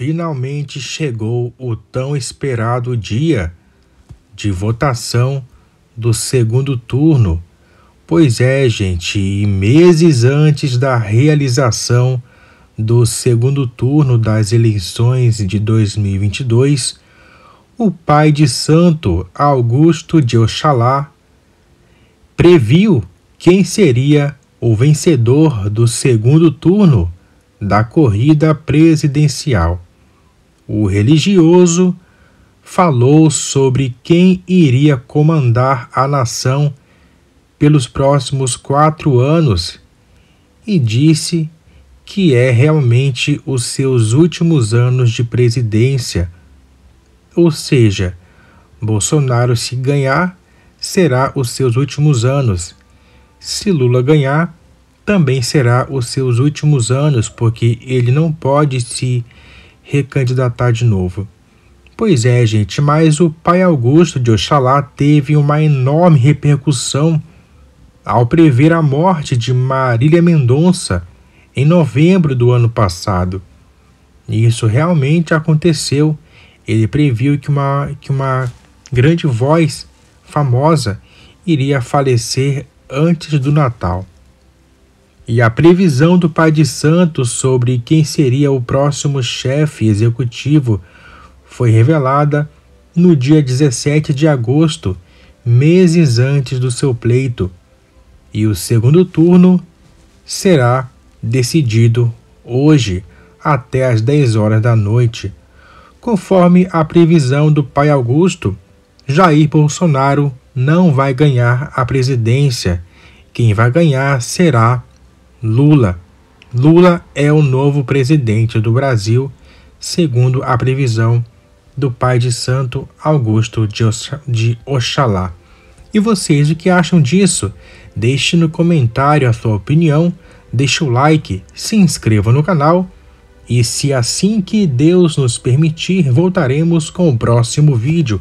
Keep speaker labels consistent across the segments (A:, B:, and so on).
A: finalmente chegou o tão esperado dia de votação do segundo turno. Pois é, gente, meses antes da realização do segundo turno das eleições de 2022, o pai de santo Augusto de Oxalá previu quem seria o vencedor do segundo turno da corrida presidencial o religioso, falou sobre quem iria comandar a nação pelos próximos quatro anos e disse que é realmente os seus últimos anos de presidência. Ou seja, Bolsonaro, se ganhar, será os seus últimos anos. Se Lula ganhar, também será os seus últimos anos, porque ele não pode se recandidatar de novo. Pois é, gente, mas o pai Augusto de Oxalá teve uma enorme repercussão ao prever a morte de Marília Mendonça em novembro do ano passado. E isso realmente aconteceu. Ele previu que uma, que uma grande voz famosa iria falecer antes do Natal e a previsão do Pai de Santo sobre quem seria o próximo chefe executivo foi revelada no dia 17 de agosto, meses antes do seu pleito, e o segundo turno será decidido hoje até às 10 horas da noite. Conforme a previsão do pai Augusto, Jair Bolsonaro não vai ganhar a presidência. Quem vai ganhar será Lula. Lula é o novo presidente do Brasil, segundo a previsão do pai de santo Augusto de Oxalá. E vocês o que acham disso? Deixe no comentário a sua opinião, deixe o like, se inscreva no canal e se assim que Deus nos permitir, voltaremos com o próximo vídeo.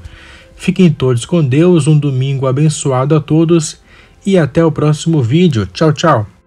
A: Fiquem todos com Deus, um domingo abençoado a todos e até o próximo vídeo. Tchau, tchau!